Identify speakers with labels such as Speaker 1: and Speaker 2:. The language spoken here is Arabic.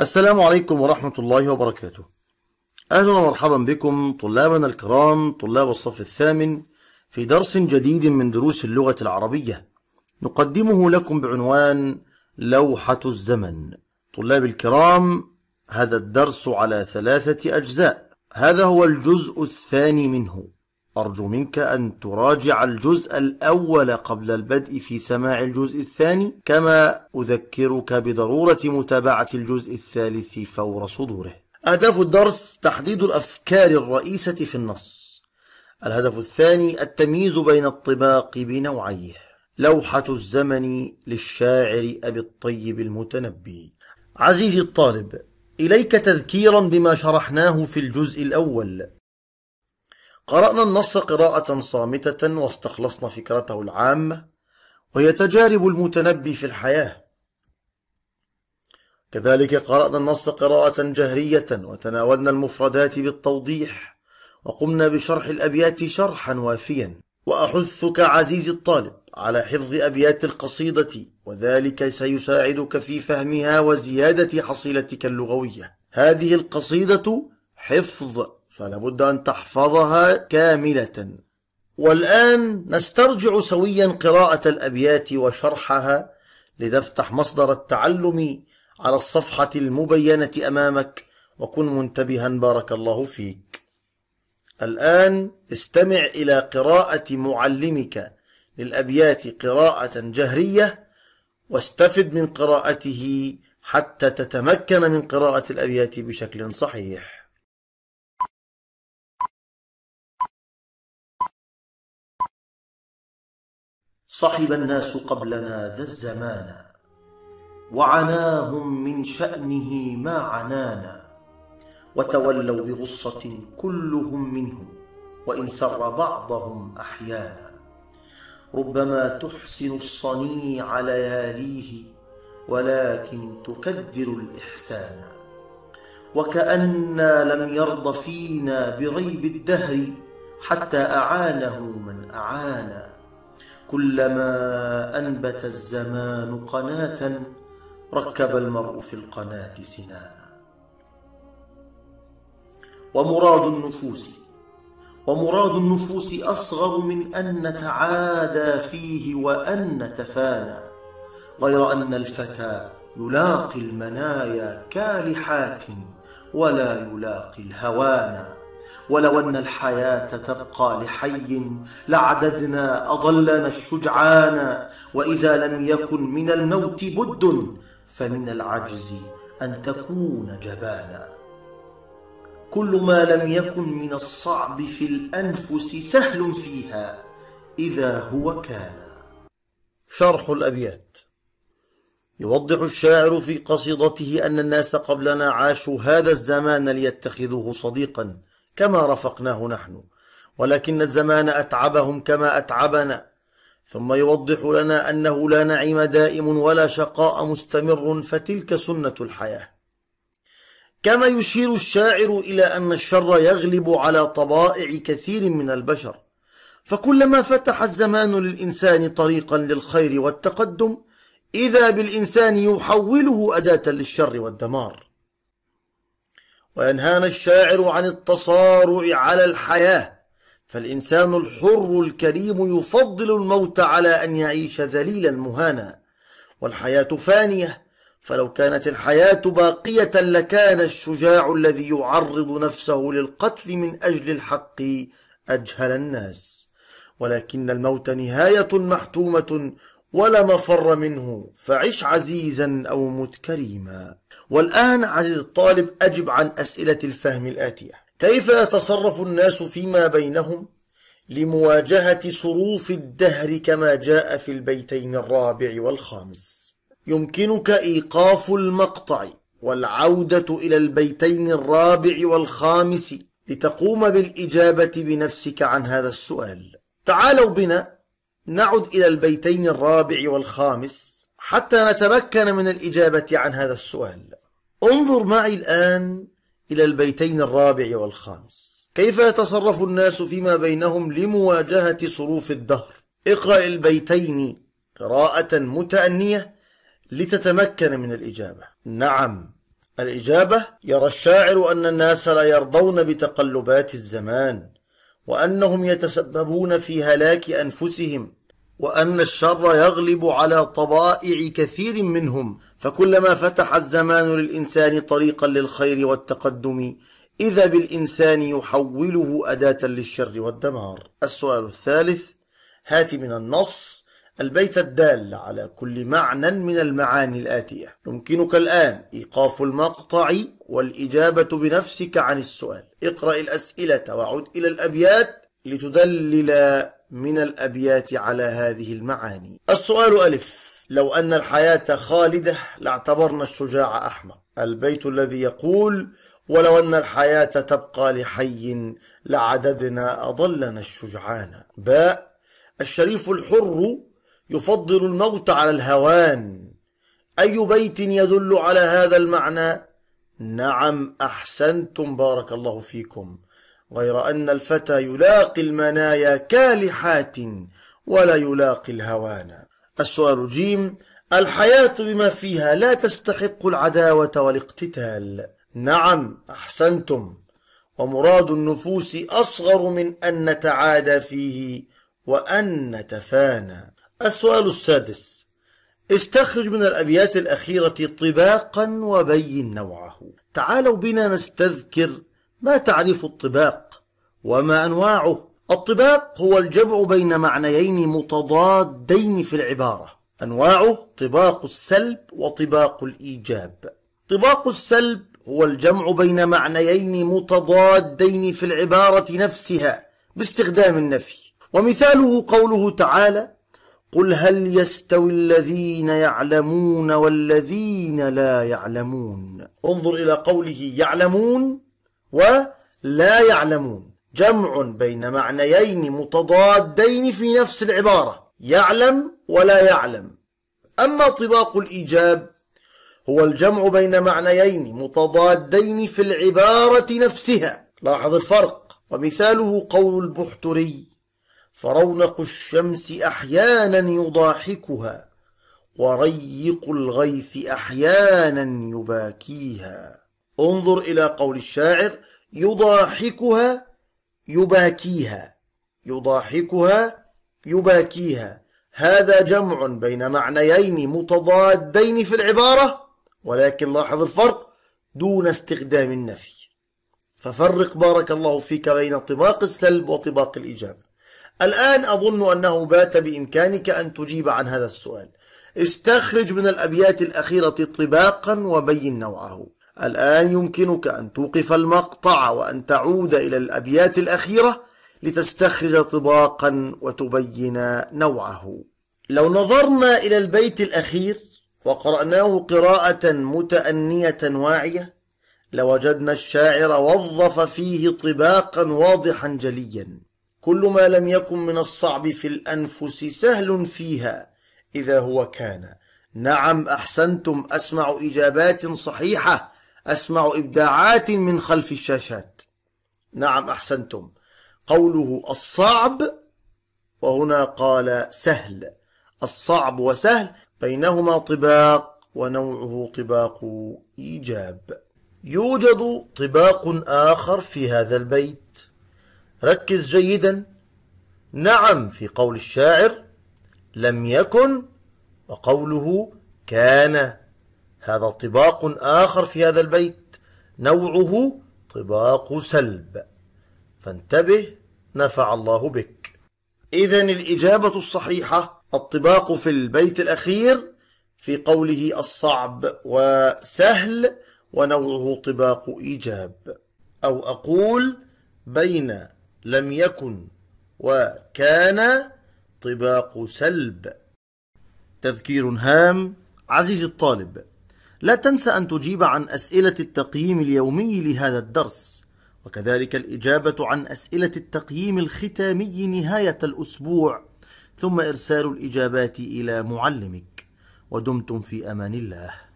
Speaker 1: السلام عليكم ورحمة الله وبركاته أهلا ومرحبا بكم طلابنا الكرام طلاب الصف الثامن في درس جديد من دروس اللغة العربية نقدمه لكم بعنوان لوحة الزمن طلاب الكرام هذا الدرس على ثلاثة أجزاء هذا هو الجزء الثاني منه أرجو منك أن تراجع الجزء الأول قبل البدء في سماع الجزء الثاني كما أذكرك بضرورة متابعة الجزء الثالث فور صدوره أهداف الدرس تحديد الأفكار الرئيسة في النص الهدف الثاني التمييز بين الطباق بنوعيه لوحة الزمن للشاعر أبي الطيب المتنبي عزيزي الطالب إليك تذكيرا بما شرحناه في الجزء الأول قرأنا النص قراءة صامتة واستخلصنا فكرته العامة وهي تجارب المتنبي في الحياة كذلك قرأنا النص قراءة جهرية وتناولنا المفردات بالتوضيح وقمنا بشرح الأبيات شرحا وافيا وأحثك عزيزي الطالب على حفظ أبيات القصيدة وذلك سيساعدك في فهمها وزيادة حصيلتك اللغوية هذه القصيدة حفظ فلا بد أن تحفظها كاملة والآن نسترجع سويا قراءة الأبيات وشرحها لتفتح مصدر التعلم على الصفحة المبينة أمامك وكن منتبها بارك الله فيك الآن استمع إلى قراءة معلمك للأبيات قراءة جهرية واستفد من قراءته حتى تتمكن من قراءة الأبيات بشكل صحيح صحب الناس قبلنا ذا الزمان وعناهم من شأنه ما عنانا وتولوا بغصة كلهم منه وإن سر بعضهم أحيانا ربما تحسن الصنيع لياليه ولكن تكدر الإحسان وكأنا لم يرض فينا بريب الدهر حتى أعانه من أعانا كلما أنبت الزمان قناة ركب المرء في القناة سنانا ومراد النفوس ومراد النفوس أصغر من أن نتعادى فيه وأن نتفانى غير أن الفتى يلاقي المنايا كالحات ولا يلاقي الهوانا ولو أن الحياة تبقى لحي لعددنا أضلنا الشجعان وإذا لم يكن من الموت بد فمن العجز أن تكون جبانا كل ما لم يكن من الصعب في الأنفس سهل فيها إذا هو كان شرح الأبيات يوضح الشاعر في قصيدته أن الناس قبلنا عاشوا هذا الزمان ليتخذوه صديقاً كما رفقناه نحن ولكن الزمان اتعبهم كما اتعبنا ثم يوضح لنا انه لا نعيم دائم ولا شقاء مستمر فتلك سنه الحياه كما يشير الشاعر الى ان الشر يغلب على طبائع كثير من البشر فكلما فتح الزمان للانسان طريقا للخير والتقدم اذا بالانسان يحوله اداه للشر والدمار وينهانا الشاعر عن التصارع على الحياة فالإنسان الحر الكريم يفضل الموت على أن يعيش ذليلا مهانا والحياة فانية فلو كانت الحياة باقية لكان الشجاع الذي يعرض نفسه للقتل من أجل الحق أجهل الناس ولكن الموت نهاية محتومة ولا مفر منه فعش عزيزا أو مت كريما والآن عزيز الطالب أجب عن أسئلة الفهم الآتية كيف يتصرف الناس فيما بينهم لمواجهة صروف الدهر كما جاء في البيتين الرابع والخامس يمكنك إيقاف المقطع والعودة إلى البيتين الرابع والخامس لتقوم بالإجابة بنفسك عن هذا السؤال تعالوا بنا نعد إلى البيتين الرابع والخامس حتى نتمكن من الإجابة عن هذا السؤال انظر معي الآن إلى البيتين الرابع والخامس كيف يتصرف الناس فيما بينهم لمواجهة صروف الدهر اقرأ البيتين قراءة متأنية لتتمكن من الإجابة نعم الإجابة يرى الشاعر أن الناس لا يرضون بتقلبات الزمان وأنهم يتسببون في هلاك أنفسهم وأن الشر يغلب على طبائع كثير منهم فكلما فتح الزمان للإنسان طريقا للخير والتقدم إذا بالإنسان يحوله أداة للشر والدمار السؤال الثالث هات من النص البيت الدال على كل معنى من المعاني الآتية يمكنك الآن إيقاف المقطع والإجابة بنفسك عن السؤال اقرأ الأسئلة وعد إلى الأبيات لتدلل من الأبيات على هذه المعاني السؤال ألف لو أن الحياة خالدة لاعتبرنا الشجاع أحمق البيت الذي يقول ولو أن الحياة تبقى لحي لعددنا أضلنا الشجعان باء الشريف الحر يفضل الموت على الهوان أي بيت يدل على هذا المعنى نعم أحسنتم بارك الله فيكم غير أن الفتى يلاقي المنايا كالحات ولا يلاقي الهوانا السؤال جيم الحياة بما فيها لا تستحق العداوة والاقتتال نعم أحسنتم ومراد النفوس أصغر من أن نتعادى فيه وأن نتفانى السؤال السادس استخرج من الأبيات الأخيرة طباقا وبين نوعه تعالوا بنا نستذكر ما تعريف الطباق وما انواعه الطباق هو الجمع بين معنيين متضادين في العباره انواعه طباق السلب وطباق الايجاب طباق السلب هو الجمع بين معنيين متضادين في العباره نفسها باستخدام النفي ومثاله قوله تعالى قل هل يستوي الذين يعلمون والذين لا يعلمون انظر الى قوله يعلمون ولا يعلمون جمع بين معنيين متضادين في نفس العبارة يعلم ولا يعلم أما طباق الإيجاب هو الجمع بين معنيين متضادين في العبارة نفسها لاحظ الفرق ومثاله قول البحتري فرونق الشمس أحيانا يضاحكها وريق الغيث أحيانا يباكيها انظر إلى قول الشاعر يضاحكها يباكيها يضاحكها يباكيها هذا جمع بين معنيين متضادين في العبارة ولكن لاحظ الفرق دون استخدام النفي ففرق بارك الله فيك بين طباق السلب وطباق الإجابة الآن أظن أنه بات بإمكانك أن تجيب عن هذا السؤال استخرج من الأبيات الأخيرة طباقا وبين نوعه الآن يمكنك أن توقف المقطع وأن تعود إلى الأبيات الأخيرة لتستخرج طباقا وتبين نوعه لو نظرنا إلى البيت الأخير وقرأناه قراءة متأنية واعية لوجدنا الشاعر وظف فيه طباقا واضحا جليا كل ما لم يكن من الصعب في الأنفس سهل فيها إذا هو كان نعم أحسنتم أسمع إجابات صحيحة أسمع إبداعات من خلف الشاشات نعم أحسنتم قوله الصعب وهنا قال سهل الصعب وسهل بينهما طباق ونوعه طباق إيجاب يوجد طباق آخر في هذا البيت ركز جيدا نعم في قول الشاعر لم يكن وقوله كان هذا طباق آخر في هذا البيت نوعه طباق سلب فانتبه نفع الله بك إذا الإجابة الصحيحة الطباق في البيت الأخير في قوله الصعب وسهل ونوعه طباق إيجاب أو أقول بين لم يكن وكان طباق سلب تذكير هام عزيزي الطالب لا تنسى أن تجيب عن أسئلة التقييم اليومي لهذا الدرس وكذلك الإجابة عن أسئلة التقييم الختامي نهاية الأسبوع ثم إرسال الإجابات إلى معلمك ودمتم في أمان الله